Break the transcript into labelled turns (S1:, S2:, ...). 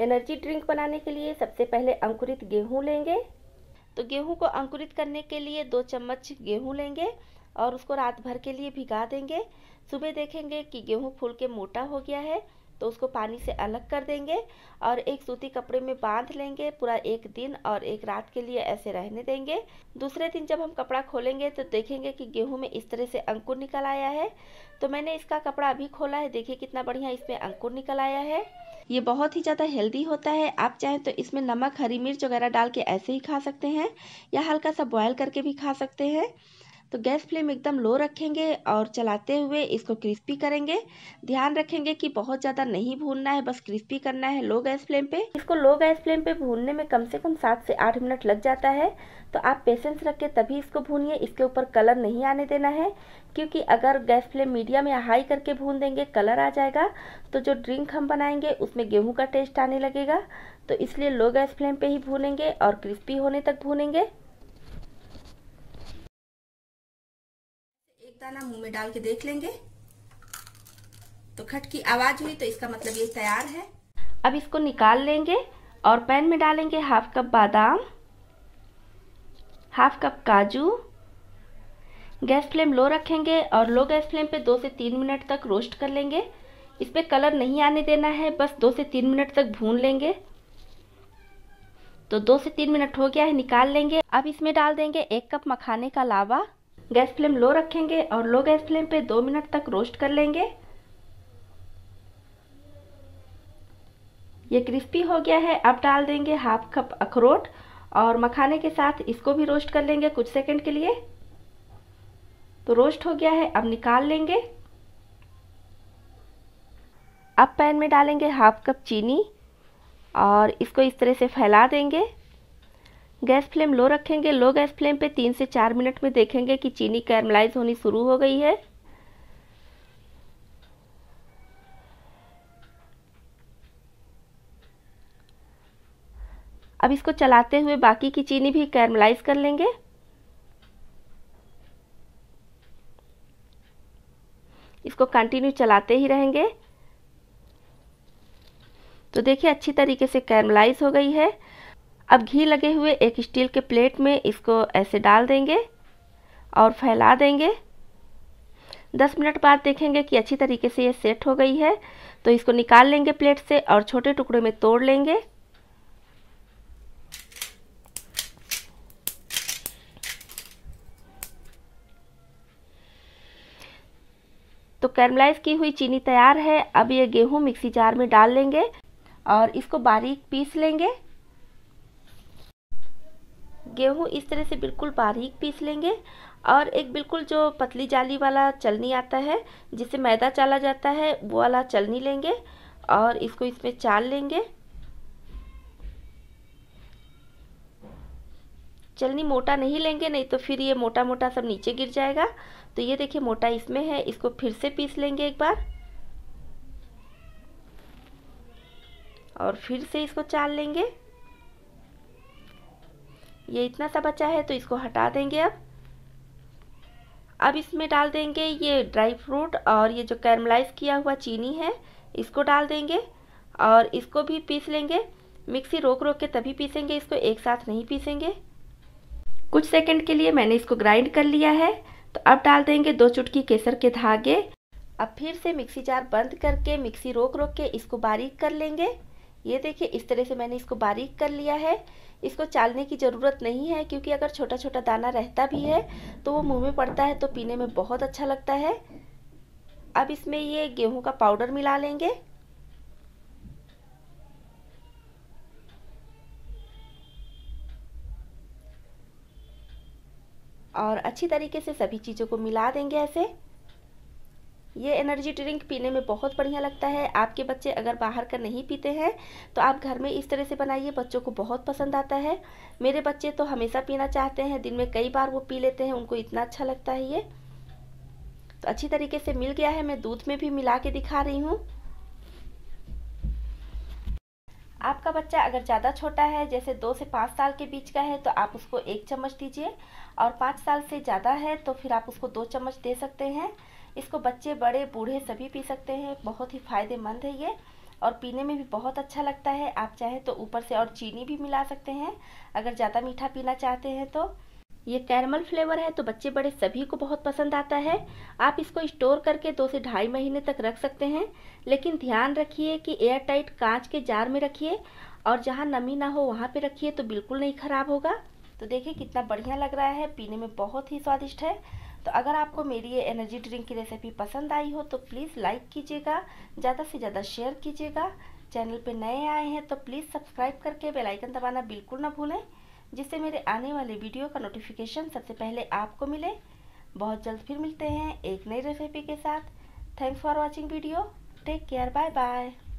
S1: energy drink बनाने के लिए सबसे पहले अंकुरित गेहूँ लेंगे तो गेहूँ को अंकुरित करने के लिए दो चम्मच गेहूँ लेंगे और उसको रात भर के लिए भिगा देंगे सुबह देखेंगे कि गेहूँ फूल के मोटा हो गया है तो उसको पानी से अलग कर देंगे और एक सूती कपड़े में बांध लेंगे पूरा एक दिन और एक रात के लिए ऐसे रहने देंगे दूसरे दिन जब हम कपड़ा खोलेंगे तो देखेंगे कि गेहूं में इस तरह से अंकुर निकल आया है तो मैंने इसका कपड़ा अभी खोला है देखिए कितना बढ़िया इसमें अंकुर निकल आया है ये बहुत ही ज़्यादा हेल्दी होता है आप चाहें तो इसमें नमक हरी मिर्च वगैरह डाल के ऐसे ही खा सकते हैं या हल्का सा बॉयल करके भी खा सकते हैं तो गैस फ्लेम एकदम लो रखेंगे और चलाते हुए इसको क्रिस्पी करेंगे ध्यान रखेंगे कि बहुत ज़्यादा नहीं भूनना है बस क्रिस्पी करना है लो गैस फ्लेम पे इसको लो गैस फ्लेम पे भूनने में कम से कम सात से आठ मिनट लग जाता है तो आप पेशेंस रख के तभी इसको भूनिए इसके ऊपर कलर नहीं आने देना है क्योंकि अगर गैस फ्लेम मीडियम या हाई करके भून देंगे कलर आ जाएगा तो जो ड्रिंक हम बनाएंगे उसमें गेहूँ का टेस्ट आने लगेगा तो इसलिए लो गैस फ्लेम पे ही भूनेंगे और क्रिस्पी होने तक भूनेंगे बनाना मुंह में डाल के देख लेंगे तो खट की आवाज हुई तो इसका मतलब ये तैयार है अब इसको निकाल लेंगे और पैन में डालेंगे हाफ कप बादाम हाफ कप काजू गैस फ्लेम लो रखेंगे और लो गैस फ्लेम पे दो से तीन मिनट तक रोस्ट कर लेंगे इस पर कलर नहीं आने देना है बस दो से तीन मिनट तक भून लेंगे तो दो से तीन मिनट हो गया है निकाल लेंगे अब इसमें डाल देंगे एक कप मखाने का लावा गैस फ्लेम लो रखेंगे और लो गैस फ्लेम पे दो मिनट तक रोस्ट कर लेंगे ये क्रिस्पी हो गया है अब डाल देंगे हाफ कप अखरोट और मखाने के साथ इसको भी रोस्ट कर लेंगे कुछ सेकंड के लिए तो रोस्ट हो गया है अब निकाल लेंगे अब पैन में डालेंगे हाफ कप चीनी और इसको इस तरह से फैला देंगे गैस फ्लेम लो रखेंगे लो गैस फ्लेम पे तीन से चार मिनट में देखेंगे कि चीनी कैरमलाइज होनी शुरू हो गई है अब इसको चलाते हुए बाकी की चीनी भी कैरमलाइज कर लेंगे इसको कंटिन्यू चलाते ही रहेंगे तो देखिए अच्छी तरीके से कैरमलाइज हो गई है अब घी लगे हुए एक स्टील के प्लेट में इसको ऐसे डाल देंगे और फैला देंगे दस मिनट बाद देखेंगे कि अच्छी तरीके से ये सेट हो गई है तो इसको निकाल लेंगे प्लेट से और छोटे टुकड़े में तोड़ लेंगे तो कैरमलाइज की हुई चीनी तैयार है अब ये गेहूं मिक्सी जार में डाल लेंगे और इसको बारीक पीस लेंगे गेहूँ इस तरह से बिल्कुल बारीक पीस लेंगे और एक बिल्कुल जो पतली जाली वाला चलनी आता है जिसे मैदा चाला जाता है वो वाला चलनी लेंगे और इसको इसमें चाल लेंगे चलनी मोटा नहीं लेंगे नहीं तो फिर ये मोटा मोटा सब नीचे गिर जाएगा तो ये देखिए मोटा इसमें है इसको फिर से पीस लेंगे एक बार और फिर से इसको चाल लेंगे ये इतना सा बचा है तो इसको हटा देंगे अब अब इसमें डाल देंगे ये ड्राई फ्रूट और ये जो कैरमलाइज किया हुआ चीनी है इसको डाल देंगे और इसको भी पीस लेंगे मिक्सी रोक रोक के तभी पीसेंगे इसको एक साथ नहीं पीसेंगे कुछ सेकंड के लिए मैंने इसको ग्राइंड कर लिया है तो अब डाल देंगे दो चुटकी केसर के धागे अब फिर से मिक्सी जार बंद करके मिक्सी रोक रोक के इसको बारीक कर लेंगे ये देखिए इस तरह से मैंने इसको बारीक कर लिया है इसको चालने की ज़रूरत नहीं है क्योंकि अगर छोटा छोटा दाना रहता भी है तो वो मुंह में पड़ता है तो पीने में बहुत अच्छा लगता है अब इसमें ये गेहूं का पाउडर मिला लेंगे और अच्छी तरीके से सभी चीज़ों को मिला देंगे ऐसे ये एनर्जी ड्रिंक पीने में बहुत बढ़िया लगता है आपके बच्चे अगर बाहर का नहीं पीते हैं तो आप घर में इस तरह से बनाइए बच्चों को बहुत पसंद आता है मेरे बच्चे तो हमेशा पीना चाहते हैं दिन में कई बार वो पी लेते हैं उनको इतना अच्छा लगता है ये तो अच्छी तरीके से मिल गया है मैं दूध में भी मिला के दिखा रही हूँ आपका बच्चा अगर ज़्यादा छोटा है जैसे दो से पाँच साल के बीच का है तो आप उसको एक चम्मच दीजिए और पाँच साल से ज़्यादा है तो फिर आप उसको दो चम्मच दे सकते हैं इसको बच्चे बड़े बूढ़े सभी पी सकते हैं बहुत ही फ़ायदेमंद है ये और पीने में भी बहुत अच्छा लगता है आप चाहें तो ऊपर से और चीनी भी मिला सकते हैं अगर ज़्यादा मीठा पीना चाहते हैं तो ये कैरमल फ्लेवर है तो बच्चे बड़े सभी को बहुत पसंद आता है आप इसको स्टोर करके दो से ढाई महीने तक रख सकते हैं लेकिन ध्यान रखिए कि एयर टाइट कांच के जार में रखिए और जहाँ नमी ना हो वहाँ पे रखिए तो बिल्कुल नहीं ख़राब होगा तो देखिए कितना बढ़िया लग रहा है पीने में बहुत ही स्वादिष्ट है तो अगर आपको मेरी ये एनर्जी ड्रिंक की रेसिपी पसंद आई हो तो प्लीज़ लाइक कीजिएगा ज़्यादा से ज़्यादा शेयर कीजिएगा चैनल पे नए आए हैं तो प्लीज़ सब्सक्राइब करके बेल आइकन दबाना बिल्कुल ना भूलें जिससे मेरे आने वाले वीडियो का नोटिफिकेशन सबसे पहले आपको मिले बहुत जल्द फिर मिलते हैं एक नई रेसिपी के साथ thanks for watching video take care bye bye